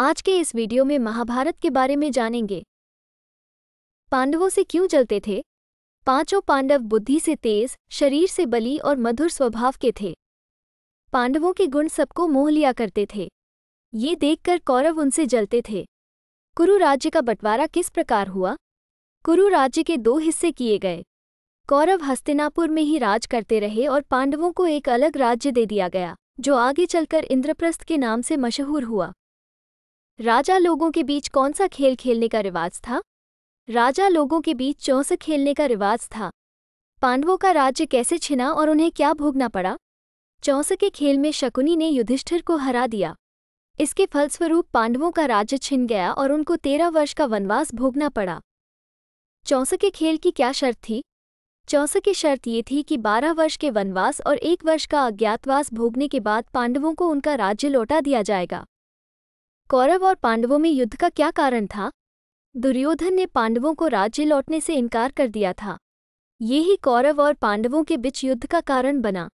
आज के इस वीडियो में महाभारत के बारे में जानेंगे पांडवों से क्यों जलते थे पांचों पांडव बुद्धि से तेज शरीर से बली और मधुर स्वभाव के थे पांडवों के गुण सबको मोह लिया करते थे ये देखकर कौरव उनसे जलते थे कुरु राज्य का बंटवारा किस प्रकार हुआ कुरु राज्य के दो हिस्से किए गए कौरव हस्तिनापुर में ही राज करते रहे और पांडवों को एक अलग राज्य दे दिया गया जो आगे चलकर इंद्रप्रस्थ के नाम से मशहूर हुआ राजा लोगों के बीच कौन सा खेल खेलने का रिवाज था राजा लोगों के बीच चौंस खेलने का रिवाज था पांडवों का राज्य कैसे छिना और उन्हें क्या भोगना पड़ा चौंस के खेल में शकुनी ने युधिष्ठिर को हरा दिया इसके फलस्वरूप पांडवों का राज्य छिन गया और उनको तेरह वर्ष का वनवास भोगना पड़ा चौंस के खेल की क्या शर्त थी चौंस की शर्त ये थी कि बारह वर्ष के वनवास और एक वर्ष का अज्ञातवास भोगने के बाद पांडवों को उनका राज्य लौटा दिया जाएगा कौरव और पांडवों में युद्ध का क्या कारण था दुर्योधन ने पांडवों को राज्य लौटने से इनकार कर दिया था यही कौरव और पांडवों के बीच युद्ध का कारण बना